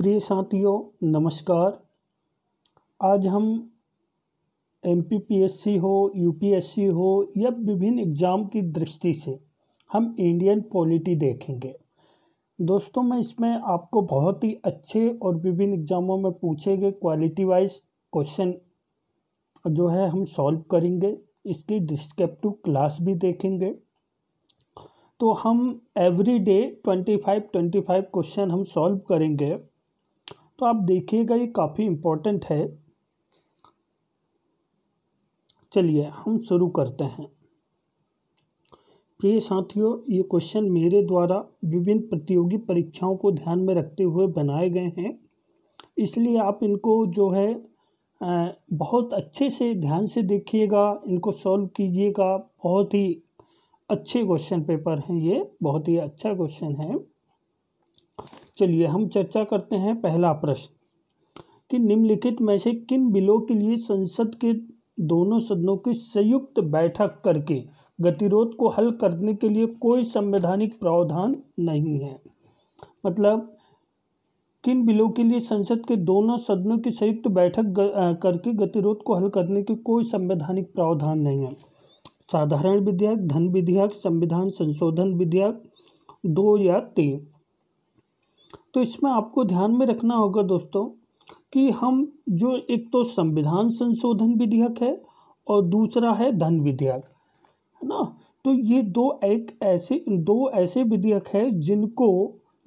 प्रिय साथियों नमस्कार आज हम एम पी हो यू हो या विभिन्न एग्ज़ाम की दृष्टि से हम इंडियन पॉलिटी देखेंगे दोस्तों मैं इसमें आपको बहुत ही अच्छे और विभिन्न एग्ज़ामों में पूछे गए क्वालिटी वाइज क्वेश्चन जो है हम सॉल्व करेंगे इसकी डिस्क्रिप्टिव क्लास भी देखेंगे तो हम every day twenty five twenty five question हम सॉल्व करेंगे तो आप देखिएगा ये काफ़ी इम्पोर्टेंट है चलिए हम शुरू करते हैं प्रिय साथियों ये क्वेश्चन मेरे द्वारा विभिन्न प्रतियोगी परीक्षाओं को ध्यान में रखते हुए बनाए गए हैं इसलिए आप इनको जो है बहुत अच्छे से ध्यान से देखिएगा इनको सॉल्व कीजिएगा बहुत ही अच्छे क्वेश्चन पेपर हैं ये बहुत ही अच्छा क्वेश्चन है चलिए हम चर्चा करते हैं पहला प्रश्न कि निम्नलिखित में से किन बिलों के लिए संसद के दोनों सदनों की संयुक्त बैठक करके गतिरोध को हल करने के लिए कोई संवैधानिक प्रावधान नहीं है मतलब किन बिलों के लिए संसद के दोनों सदनों की संयुक्त बैठक करके गतिरोध को हल करने के कोई संवैधानिक प्रावधान नहीं है साधारण विधेयक धन विधेयक संविधान संशोधन विधेयक दो या तीन तो इसमें आपको ध्यान में रखना होगा दोस्तों कि हम जो एक तो संविधान संशोधन विधेयक है और दूसरा है धन विधेयक है ना तो ये दो एक ऐसे दो ऐसे विधेयक है जिनको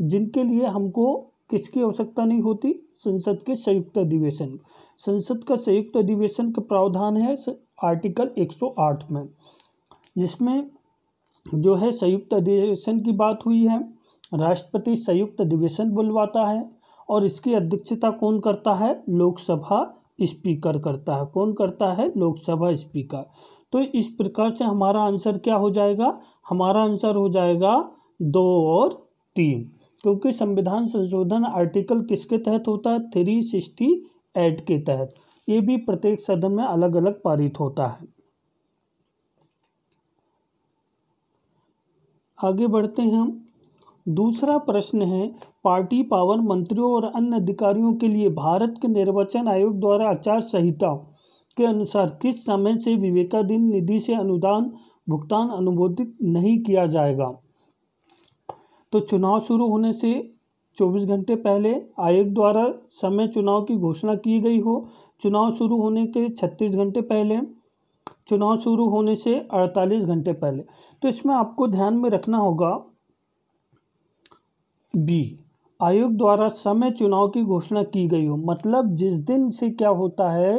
जिनके लिए हमको किसकी आवश्यकता नहीं होती संसद के संयुक्त अधिवेशन संसद का संयुक्त अधिवेशन का प्रावधान है आर्टिकल 108 में जिसमें जो है संयुक्त अधिवेशन की बात हुई है राष्ट्रपति संयुक्त अधिवेशन बुलवाता है और इसकी अध्यक्षता कौन करता है लोकसभा स्पीकर करता है कौन करता है लोकसभा स्पीकर तो इस प्रकार से हमारा आंसर क्या हो जाएगा हमारा आंसर हो जाएगा दो और तीन क्योंकि संविधान संशोधन आर्टिकल किसके तहत होता है थ्री सिक्सटी एट के तहत ये भी प्रत्येक सदन में अलग अलग पारित होता है आगे बढ़ते हैं हम दूसरा प्रश्न है पार्टी पावर मंत्रियों और अन्य अधिकारियों के लिए भारत के निर्वाचन आयोग द्वारा आचार संहिता के अनुसार किस समय से विवेकाधीन निधि से अनुदान भुगतान अनुमोदित नहीं किया जाएगा तो चुनाव शुरू होने से 24 घंटे पहले आयोग द्वारा समय चुनाव की घोषणा की गई हो चुनाव शुरू होने के 36 घंटे पहले चुनाव शुरू होने से 48 घंटे पहले तो इसमें आपको ध्यान में रखना होगा बी आयोग द्वारा समय चुनाव की घोषणा की गई हो मतलब जिस दिन से क्या होता है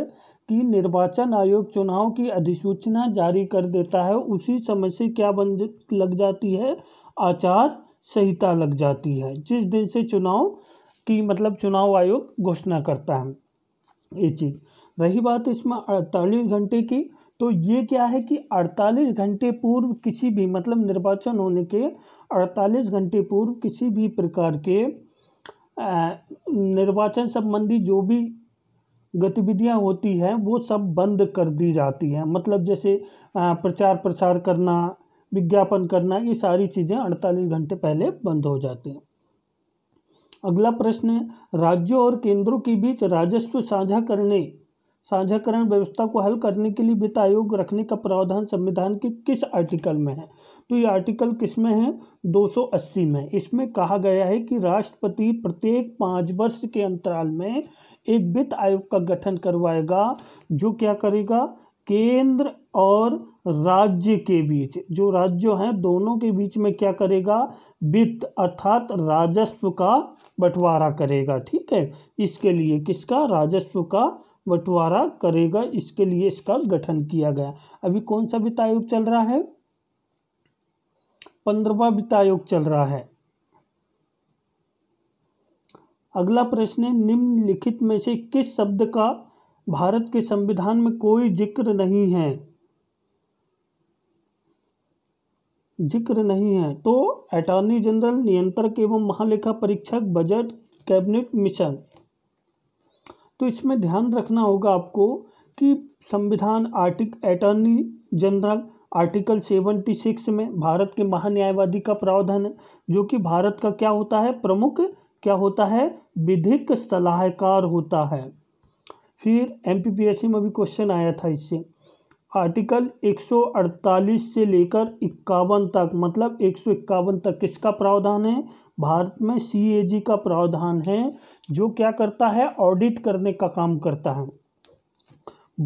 कि निर्वाचन आयोग चुनाव की अधिसूचना जारी कर देता है उसी समय से क्या बन लग जाती है आचार संहिता लग जाती है जिस दिन से चुनाव की मतलब चुनाव आयोग घोषणा करता है ये चीज़ रही बात इसमें अड़तालीस घंटे की तो ये क्या है कि 48 घंटे पूर्व किसी भी मतलब निर्वाचन होने के 48 घंटे पूर्व किसी भी प्रकार के निर्वाचन संबंधी जो भी गतिविधियां होती हैं वो सब बंद कर दी जाती हैं मतलब जैसे प्रचार प्रसार करना विज्ञापन करना ये सारी चीज़ें 48 घंटे पहले बंद हो जाती हैं अगला प्रश्न है राज्यों और केंद्रों के बीच राजस्व साझा करने साझाकरण व्यवस्था को हल करने के लिए वित्त आयोग रखने का प्रावधान संविधान के किस आर्टिकल में है तो ये आर्टिकल किस में है 280 में इसमें कहा गया है कि राष्ट्रपति प्रत्येक पाँच वर्ष के अंतराल में एक वित्त आयोग का गठन करवाएगा जो क्या करेगा केंद्र और राज्य के बीच जो राज्य हैं दोनों के बीच में क्या करेगा वित्त अर्थात राजस्व का बंटवारा करेगा ठीक है इसके लिए किसका राजस्व का बंटवारा करेगा इसके लिए इसका गठन किया गया अभी कौन सा वित्त आयोग चल रहा है पंद्रवा वित्त आयोग चल रहा है अगला प्रश्न है निम्नलिखित में से किस शब्द का भारत के संविधान में कोई जिक्र नहीं है जिक्र नहीं है तो अटॉर्नी जनरल नियंत्रक एवं महालेखा परीक्षक बजट कैबिनेट मिशन तो इसमें ध्यान रखना होगा आपको कि संविधान article attorney general article seventy six में भारत के महान्यायवादी का प्रावधान है जो कि भारत का क्या होता है प्रमुख क्या होता है विधिक सलाहकार होता है फिर एमपीपीएससी में भी क्वेश्चन आया था इससे आर्टिकल 148 से लेकर इक्यावन तक मतलब एक तक किसका प्रावधान है भारत में सी का प्रावधान है जो क्या करता है ऑडिट करने का काम करता है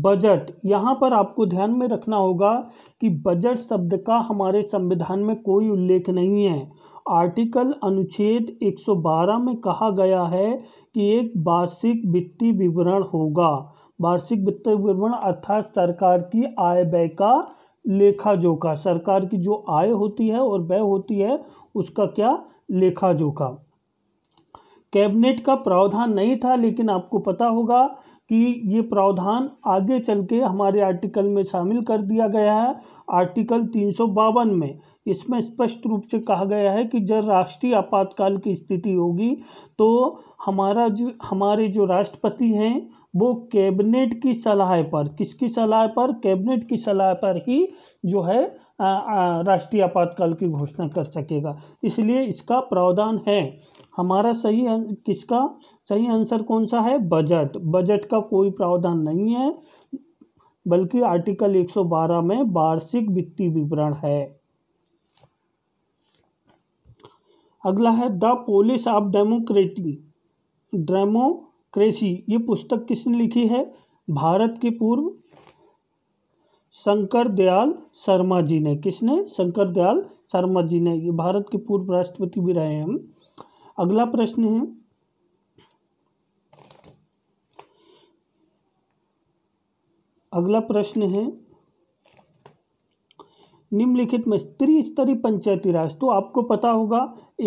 बजट यहाँ पर आपको ध्यान में रखना होगा कि बजट शब्द का हमारे संविधान में कोई उल्लेख नहीं है आर्टिकल अनुच्छेद 112 में कहा गया है कि एक वार्षिक वित्तीय विवरण होगा वार्षिक वित्तीय विवरण अर्थात सरकार की आय व्यय का लेखा जोखा सरकार की जो आय होती है और व्यय होती है उसका क्या लेखा जोखा कैबिनेट का प्रावधान नहीं था लेकिन आपको पता होगा कि ये प्रावधान आगे चल के हमारे आर्टिकल में शामिल कर दिया गया है आर्टिकल तीन में इसमें स्पष्ट रूप से कहा गया है कि जब राष्ट्रीय आपातकाल की स्थिति होगी तो हमारा जो हमारे जो राष्ट्रपति हैं वो कैबिनेट की सलाह पर किसकी सलाह पर कैबिनेट की सलाह पर ही जो है राष्ट्रीय आपातकाल की घोषणा कर सकेगा इसलिए इसका प्रावधान है हमारा सही अं, किसका सही आंसर कौन सा है बजट बजट का कोई प्रावधान नहीं है बल्कि आर्टिकल 112 में वार्षिक वित्तीय विवरण है अगला है the police of democracy democracy ये पुस्तक किसने लिखी है भारत के पूर्व शंकर दयाल शर्मा जी ने किसने शंकर दयाल शर्मा जी ने ये भारत के पूर्व राष्ट्रपति भी रहे हैं अगला प्रश्न है अगला प्रश्न है निम्नलिखित में त्रिस्तरीय पंचायती राज तो आपको पता होगा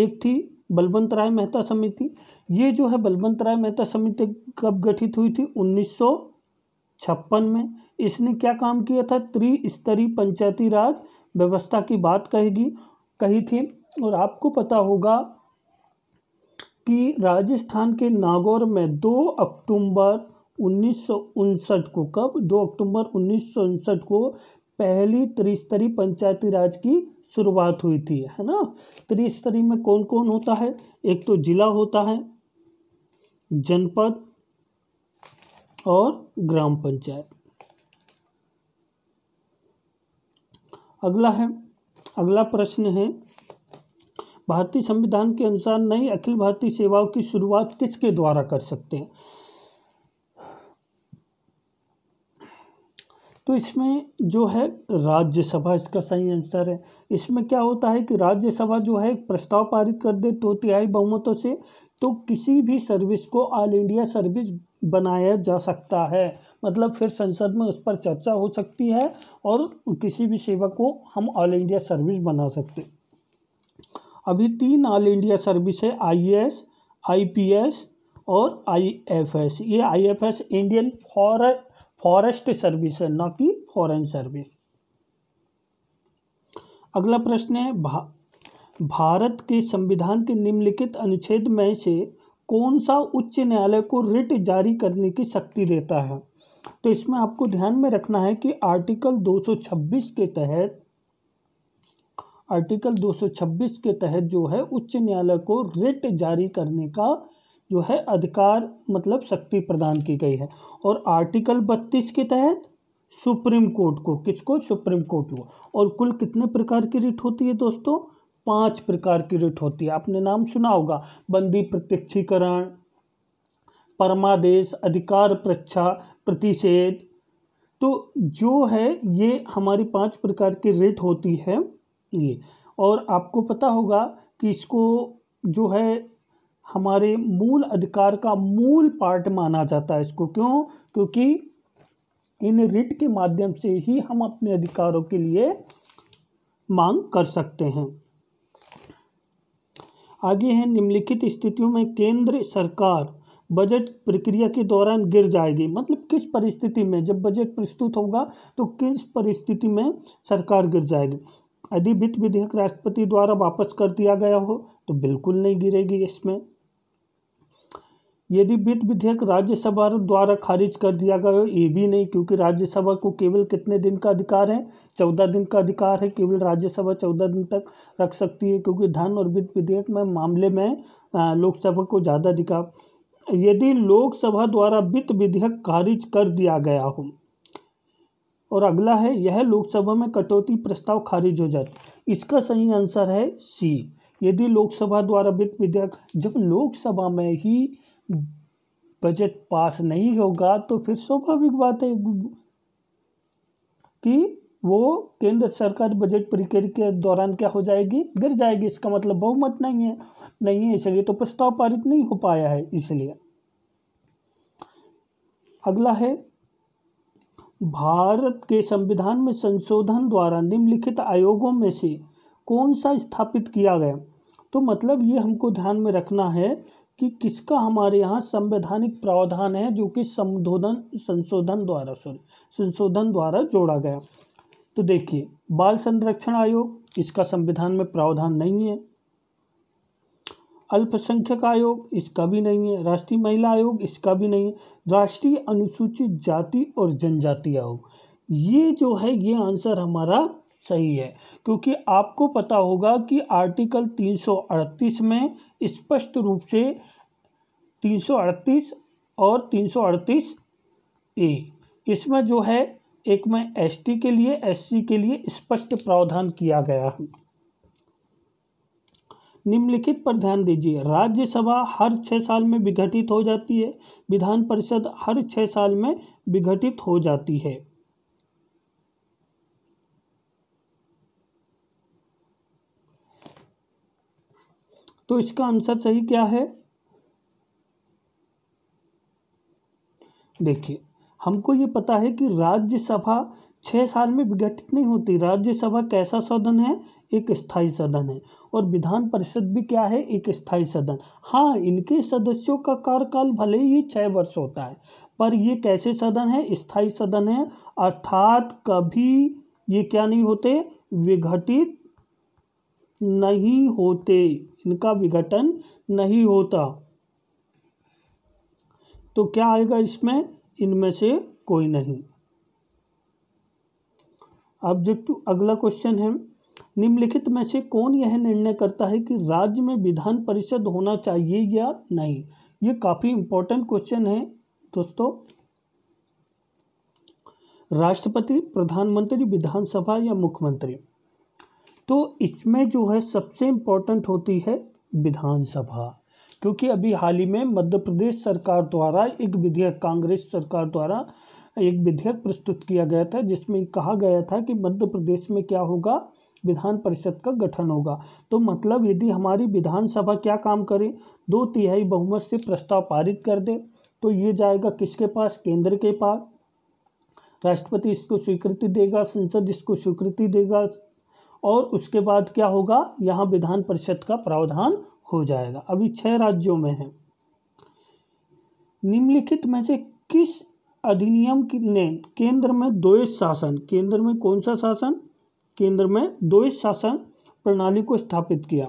एक थी बलवंत राय मेहता समिति ये जो है बलवंत राय मेहता समिति कब गठित हुई थी उन्नीस छप्पन में इसने क्या काम किया था त्रिस्तरीय पंचायती राज व्यवस्था की बात कहेगी कही थी और आपको पता होगा कि राजस्थान के नागौर में 2 अक्टूबर उन्नीस को कब 2 अक्टूबर उन्नीस को पहली त्रिस्तरीय पंचायती राज की शुरुआत हुई थी है ना त्रिस्तरीय में कौन कौन होता है एक तो जिला होता है जनपद और ग्राम पंचायत अगला है अगला प्रश्न है भारतीय संविधान के अनुसार नई अखिल भारतीय सेवाओं की शुरुआत किसके द्वारा कर सकते हैं तो इसमें जो है राज्यसभा इसका सही आंसर है इसमें क्या होता है कि राज्यसभा जो है प्रस्ताव पारित कर दे तो तिहाई बहुमतों से तो किसी भी सर्विस को ऑल इंडिया सर्विस बनाया जा सकता है मतलब फिर संसद में उस पर चर्चा हो सकती है और किसी भी सेवा को हम ऑल इंडिया सर्विस बना सकते अभी तीन ऑल इंडिया सर्विस है I I S P S और आई एफ एस ये I F S Indian for forest service है ना कि फॉरेन सर्विस अगला प्रश्न है भारत के संविधान के निम्नलिखित अनुच्छेद में से कौन सा उच्च न्यायालय को रिट जारी करने की शक्ति देता है तो इसमें आपको ध्यान में रखना है कि आर्टिकल 226 के तहत आर्टिकल 226 के तहत जो है उच्च न्यायालय को रिट जारी करने का जो है अधिकार मतलब शक्ति प्रदान की गई है और आर्टिकल 32 के तहत सुप्रीम कोर्ट को किसको सुप्रीम कोर्ट को और कुल कितने प्रकार की रिट होती है दोस्तों पांच प्रकार की रिट होती है आपने नाम सुना होगा बंदी प्रत्यक्षीकरण परमादेश अधिकार प्रच्छा प्रतिषेध तो जो है ये हमारी पांच प्रकार की रिट होती है ये और आपको पता होगा कि इसको जो है हमारे मूल अधिकार का मूल पार्ट माना जाता है इसको क्यों क्योंकि इन रिट के माध्यम से ही हम अपने अधिकारों के लिए मांग कर सकते हैं आगे है निम्नलिखित स्थितियों में केंद्र सरकार बजट प्रक्रिया के दौरान गिर जाएगी मतलब किस परिस्थिति में जब बजट प्रस्तुत होगा तो किस परिस्थिति में सरकार गिर जाएगी यदि वित्त विधेयक राष्ट्रपति द्वारा वापस कर दिया गया हो तो बिल्कुल नहीं गिरेगी इसमें यदि वित्त विधेयक राज्यसभा द्वारा खारिज कर दिया गया हो ये भी नहीं क्योंकि राज्यसभा को केवल कितने दिन का अधिकार है चौदह दिन का अधिकार है केवल राज्यसभा चौदह दिन तक रख सकती है क्योंकि धन और वित्त विधेयक में मामले में लोकसभा को ज़्यादा अधिकार यदि लोकसभा द्वारा वित्त विधेयक खारिज कर दिया गया हो और अगला है यह लोकसभा में कटौती प्रस्ताव खारिज हो जाती इसका सही आंसर है सी यदि लोकसभा द्वारा वित्त विधेयक जब लोकसभा में ही बजट पास नहीं होगा तो फिर स्वाभाविक बात है कि वो केंद्र सरकार बजट प्रक्रिया के दौरान क्या हो जाएगी गिर जाएगी इसका मतलब बहुमत नहीं है नहीं है इसलिए तो प्रस्ताव पारित नहीं हो पाया है इसलिए अगला है भारत के संविधान में संशोधन द्वारा निम्नलिखित आयोगों में से कौन सा स्थापित किया गया तो मतलब ये हमको ध्यान में रखना है कि किसका हमारे यहाँ संवैधानिक प्रावधान है जो कि संशोधन संशोधन द्वारा सॉरी संशोधन द्वारा जोड़ा गया तो देखिए बाल संरक्षण आयोग इसका संविधान में प्रावधान नहीं है अल्पसंख्यक आयोग इसका भी नहीं है राष्ट्रीय महिला आयोग इसका भी नहीं है राष्ट्रीय अनुसूचित जाति और जनजाति आयोग ये जो है ये आंसर हमारा सही है क्योंकि आपको पता होगा कि आर्टिकल 338 में स्पष्ट रूप से 338 और 338 ए इसमें जो है एक में एसटी के लिए एससी के लिए स्पष्ट प्रावधान किया गया है निम्नलिखित पर ध्यान दीजिए राज्यसभा हर छः साल में विघटित हो जाती है विधान परिषद हर छः साल में विघटित हो जाती है तो इसका आंसर सही क्या है देखिए हमको ये पता है कि राज्यसभा छः साल में विघटित नहीं होती राज्यसभा कैसा सदन है एक स्थायी सदन है और विधान परिषद भी क्या है एक स्थायी सदन हाँ इनके सदस्यों का कार्यकाल भले ही छः वर्ष होता है पर ये कैसे सदन है स्थायी सदन है अर्थात कभी ये क्या नहीं होते विघटित नहीं होते इनका विघटन नहीं होता तो क्या आएगा इसमें इनमें से कोई नहीं ऑब्जेक्टिव अगला क्वेश्चन है निम्नलिखित में से कौन यह निर्णय करता है कि राज्य में विधान परिषद होना चाहिए या नहीं ये काफ़ी इंपॉर्टेंट क्वेश्चन है दोस्तों राष्ट्रपति प्रधानमंत्री विधानसभा या मुख्यमंत्री तो इसमें जो है सबसे इम्पोर्टेंट होती है विधानसभा क्योंकि अभी हाल ही में मध्य प्रदेश सरकार द्वारा एक विधेयक कांग्रेस सरकार द्वारा एक विधेयक प्रस्तुत किया गया था जिसमें कहा गया था कि मध्य प्रदेश में क्या होगा विधान परिषद का गठन होगा तो मतलब यदि हमारी विधानसभा क्या काम करे दो तिहाई बहुमत से प्रस्ताव पारित कर दे तो ये जाएगा किसके पास केंद्र के पास राष्ट्रपति इसको स्वीकृति देगा संसद इसको स्वीकृति देगा और उसके बाद क्या होगा यहाँ विधान परिषद का प्रावधान हो जाएगा अभी छह राज्यों में है निम्नलिखित में से किस अधिनियम ने केंद्र में द्वैत शासन केंद्र में कौन सा शासन केंद्र में द्वैत शासन प्रणाली को स्थापित किया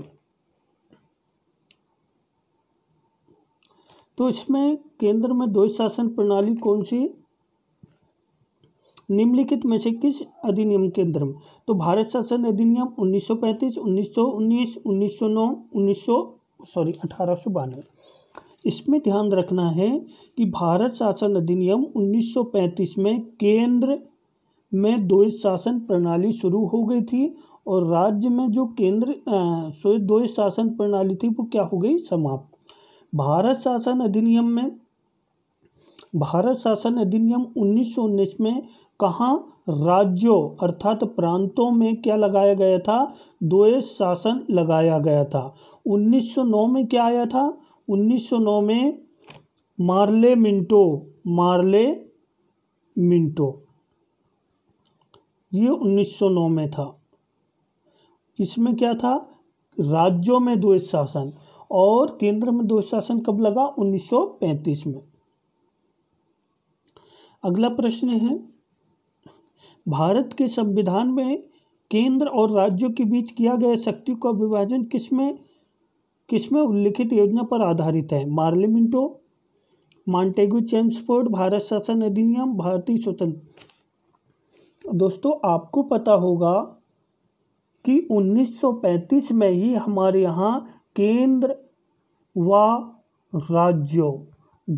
तो इसमें केंद्र में द्वेष शासन प्रणाली कौन सी निम्नलिखित में से किस अधिनियम के अंतर्गत तो भारत शासन अधिनियम 1935, उन्नीस उन्नीस सौ सॉरी अठारह इसमें ध्यान रखना है कि भारत शासन अधिनियम 1935 में केंद्र में दो शासन प्रणाली शुरू हो गई थी और राज्य में जो केंद्र दो शासन प्रणाली थी वो क्या हो गई समाप्त भारत शासन अधिनियम में भारत शासन अधिनियम उन्नीस में कहाँ राज्यों अर्थात प्रांतों में क्या लगाया गया था द्वे शासन लगाया गया था 1909 में क्या आया था 1909 में मार्ले मिंटो मार्ले मिंटो ये 1909 में था इसमें क्या था राज्यों में द्वे शासन और केंद्र में द्वे शासन कब लगा 1935 में अगला प्रश्न है भारत के संविधान में केंद्र और राज्यों के बीच किया गया शक्ति का विभाजन किसमें किसमें उल्लिखित योजना पर आधारित है मार्लिमिंटो मॉन्टेगो चेम्सफोर्ड भारत शासन अधिनियम भारतीय स्वतंत्र दोस्तों आपको पता होगा कि 1935 में ही हमारे यहाँ केंद्र व राज्यों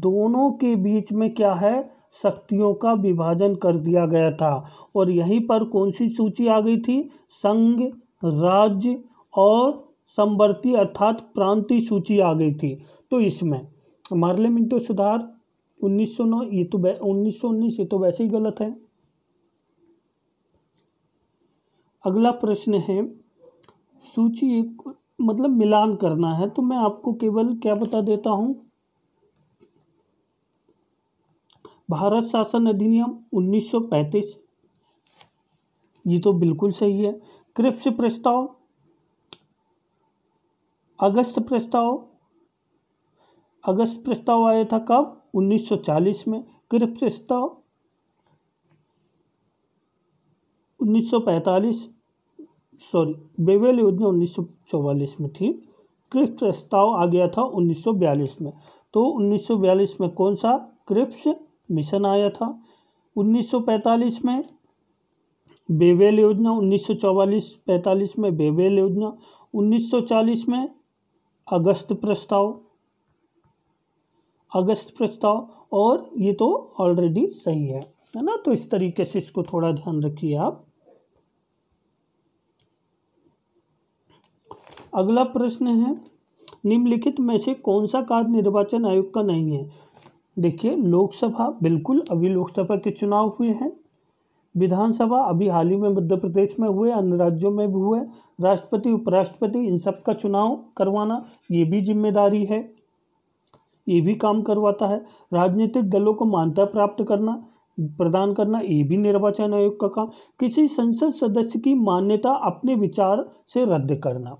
दोनों के बीच में क्या है शक्तियों का विभाजन कर दिया गया था और यहीं पर कौन सी सूची आ गई थी संघ राज्य और संवर्ती अर्थात प्रांतीय सूची आ गई थी तो इसमें मार्लियामेंटो सुधार 1909 ये तो उन्नीस सौ उन्नीस ये तो वैसे ही गलत है अगला प्रश्न है सूची एक मतलब मिलान करना है तो मैं आपको केवल क्या बता देता हूँ भारत शासन अधिनियम 1935 ये तो बिल्कुल सही है क्रिप्स प्रस्ताव अगस्त प्रस्ताव अगस्त प्रस्ताव आया था कब 1940 में क्रिप्स प्रस्ताव 1945 सॉरी बेवेल योजना 1944 में थी क्रिप्स प्रस्ताव आ गया था 1942 में तो 1942 में कौन सा क्रिप्स मिशन आया था 1945 में बेवेल योजना 1944-45 में बेवेल योजना 1940 में अगस्त प्रस्ताव अगस्त प्रस्ताव और ये तो ऑलरेडी सही है है ना तो इस तरीके से इसको थोड़ा ध्यान रखिए आप अगला प्रश्न है निम्नलिखित में से कौन सा कार्य निर्वाचन आयोग का नहीं है देखिए लोकसभा बिल्कुल अभी लोकसभा के चुनाव हुए हैं विधानसभा अभी हाल ही में मध्य प्रदेश में हुए अन्य राज्यों में भी हुए राष्ट्रपति उपराष्ट्रपति इन सब का चुनाव करवाना ये भी जिम्मेदारी है ये भी काम करवाता है राजनीतिक दलों को मान्यता प्राप्त करना प्रदान करना ये भी निर्वाचन आयोग का काम किसी संसद सदस्य की मान्यता अपने विचार से रद्द करना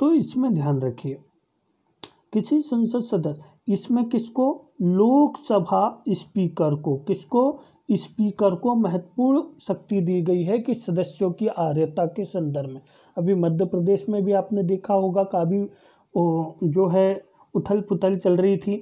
तो इसमें ध्यान रखिए किसी संसद सदस्य इसमें किसको लोकसभा स्पीकर को किसको स्पीकर को महत्वपूर्ण शक्ति दी गई है कि सदस्यों की आर्यता के संदर्भ में अभी मध्य प्रदेश में भी आपने देखा होगा काफ़ी जो है उथल पुथल चल रही थी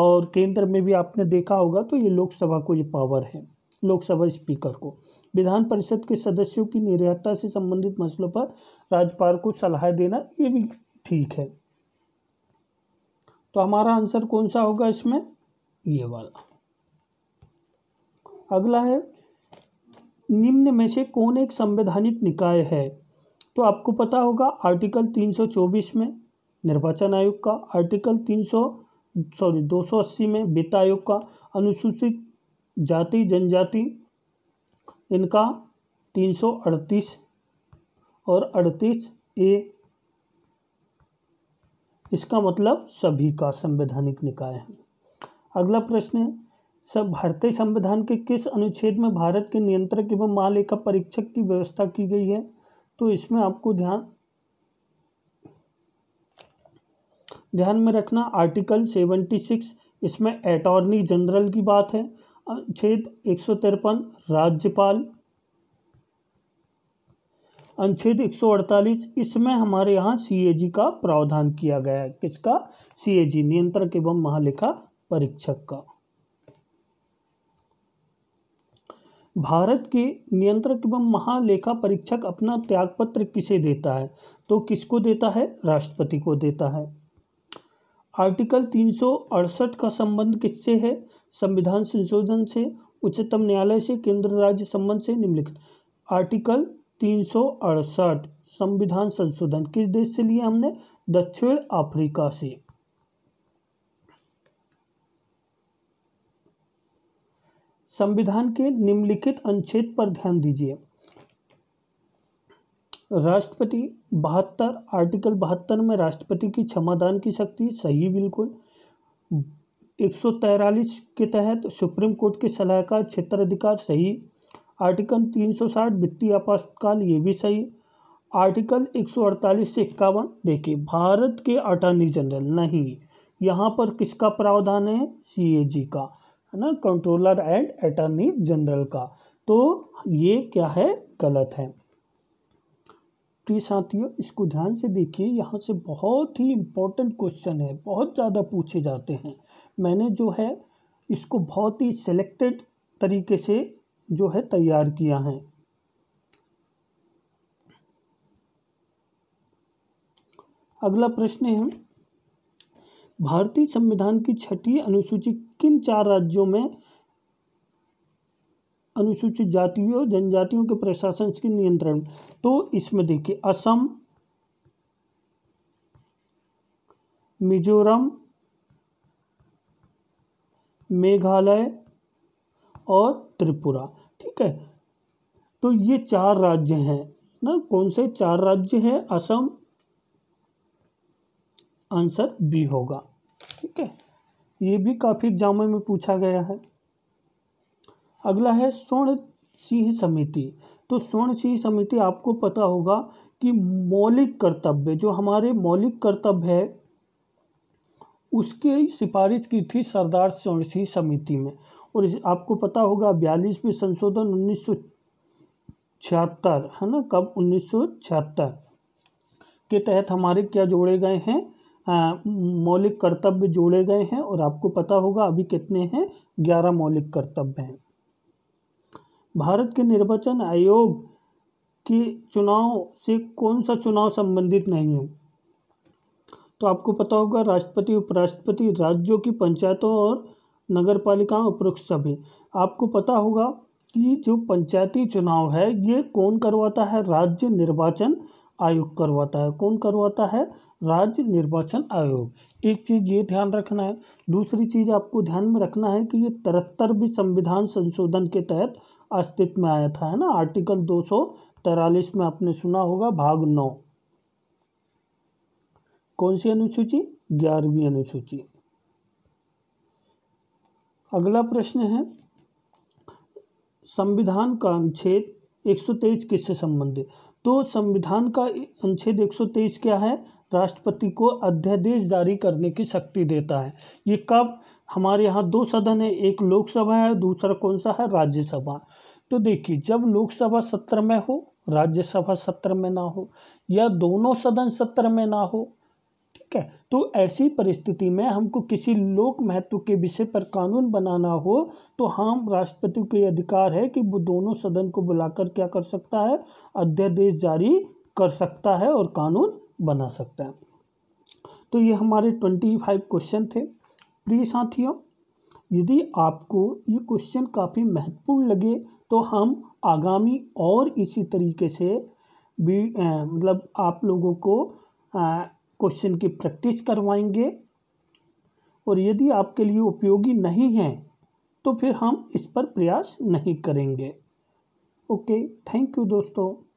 और केंद्र में भी आपने देखा होगा तो ये लोकसभा को ये पावर है लोकसभा स्पीकर को विधान परिषद के सदस्यों की निर्यता से संबंधित मसलों पर राज्यपाल को सलाह देना ये भी ठीक है तो हमारा आंसर कौन सा होगा इसमें ये वाला अगला है निम्न में से कौन एक संवैधानिक निकाय है तो आपको पता होगा आर्टिकल 324 में निर्वाचन आयोग का आर्टिकल 300 सॉरी 280 में वित्त आयोग का अनुसूचित जाति जनजाति इनका 338 और 38 ए इसका मतलब सभी का संवैधानिक निकाय है अगला प्रश्न है सब भारतीय संविधान के किस अनुच्छेद में भारत के नियंत्रक एवं महालेखा परीक्षक की व्यवस्था की गई है तो इसमें आपको ध्यान ध्यान में रखना आर्टिकल सेवेंटी सिक्स इसमें अटॉर्नी जनरल की बात है अनुच्छेद एक सौ तिरपन राज्यपाल अनुच्छेद 148 इसमें हमारे यहाँ सी का प्रावधान किया गया है किसका सीएजी नियंत्रक एवं महालेखा परीक्षक का भारत के नियंत्रक एवं महालेखा परीक्षक अपना त्यागपत्र किसे देता है तो किसको देता है राष्ट्रपति को देता है आर्टिकल तीन का संबंध किससे है संविधान संशोधन से उच्चतम न्यायालय से केंद्र राज्य संबंध से निम्नलिखित आर्टिकल तीन संविधान संशोधन किस देश से लिए हमने दक्षिण अफ्रीका से संविधान के निम्नलिखित अनुच्छेद पर ध्यान दीजिए राष्ट्रपति बहत्तर आर्टिकल बहत्तर में राष्ट्रपति की क्षमादान की शक्ति सही बिल्कुल एक के तहत सुप्रीम कोर्ट के सलाहकार क्षेत्र अधिकार सही आर्टिकल 360 वित्तीय आपातकाल ये भी सही आर्टिकल 148 से इक्यावन देखिए भारत के अटॉर्नी जनरल नहीं यहाँ पर किसका प्रावधान है सीएजी का है ना कंट्रोलर एंड अटॉर्नी जनरल का तो ये क्या है गलत है प्रिय साथियों इसको ध्यान से देखिए यहाँ से बहुत ही इम्पोर्टेंट क्वेश्चन है बहुत ज़्यादा पूछे जाते हैं मैंने जो है इसको बहुत ही सिलेक्टेड तरीके से जो है तैयार किया है अगला प्रश्न है भारतीय संविधान की छठी अनुसूची किन चार राज्यों में अनुसूचित जातियों जनजातियों के प्रशासन के नियंत्रण तो इसमें देखिए असम मिजोरम मेघालय और त्रिपुरा ठीक है तो ये चार राज्य हैं ना कौन से चार राज्य हैं असम आंसर बी होगा ठीक है ये भी काफ़ी एग्जाम में पूछा गया है अगला है स्वर्ण सिंह समिति तो स्वर्ण सिंह समिति आपको पता होगा कि मौलिक कर्तव्य जो हमारे मौलिक कर्तव्य है उसके सिफारिश की थी सरदार चरण सिंह समिति में और इस आपको पता होगा बयालीसवीं संशोधन उन्नीस छिहत्तर है ना कब उन्नीस के तहत हमारे क्या जोड़े गए हैं मौलिक कर्तव्य जोड़े गए हैं और आपको पता होगा अभी कितने हैं ग्यारह मौलिक कर्तव्य हैं भारत के निर्वाचन आयोग के चुनाव से कौन सा चुनाव संबंधित नहीं है तो आपको पता होगा राष्ट्रपति उपराष्ट्रपति राज्यों की पंचायतों और नगर पालिकाओं उपरोक्त सभी आपको पता होगा कि जो पंचायती चुनाव है ये कौन करवाता है राज्य निर्वाचन आयोग करवाता है कौन करवाता है राज्य निर्वाचन आयोग एक चीज़ ये ध्यान रखना है दूसरी चीज़ आपको ध्यान में रखना है कि ये तिहत्तर भी संविधान संशोधन के तहत अस्तित्व में आया था है ना आर्टिकल दो में आपने सुना होगा भाग नौ कौन सी अनुसूची ग्यारहवीं अनुसूची अगला प्रश्न है संविधान का अनुच्छेद 123 किससे संबंधित तो संविधान का अनुच्छेद 123 क्या है राष्ट्रपति को अध्यादेश जारी करने की शक्ति देता है ये कब हमारे यहाँ दो सदन है एक लोकसभा है दूसरा कौन सा है राज्यसभा तो देखिए जब लोकसभा सत्र में हो राज्यसभा सत्र में ना हो या दोनों सदन सत्र में ना हो ठीक है तो ऐसी परिस्थिति में हमको किसी लोक महत्व के विषय पर कानून बनाना हो तो हम हाँ, राष्ट्रपति को अधिकार है कि वो दोनों सदन को बुलाकर क्या कर सकता है अध्यादेश जारी कर सकता है और कानून बना सकता है तो ये हमारे ट्वेंटी फाइव क्वेश्चन थे प्रिय साथियों यदि आपको ये क्वेश्चन काफ़ी महत्वपूर्ण लगे तो हम आगामी और इसी तरीके से भी मतलब आप लोगों को आ, क्वेश्चन की प्रैक्टिस करवाएंगे और यदि आपके लिए उपयोगी नहीं है तो फिर हम इस पर प्रयास नहीं करेंगे ओके थैंक यू दोस्तों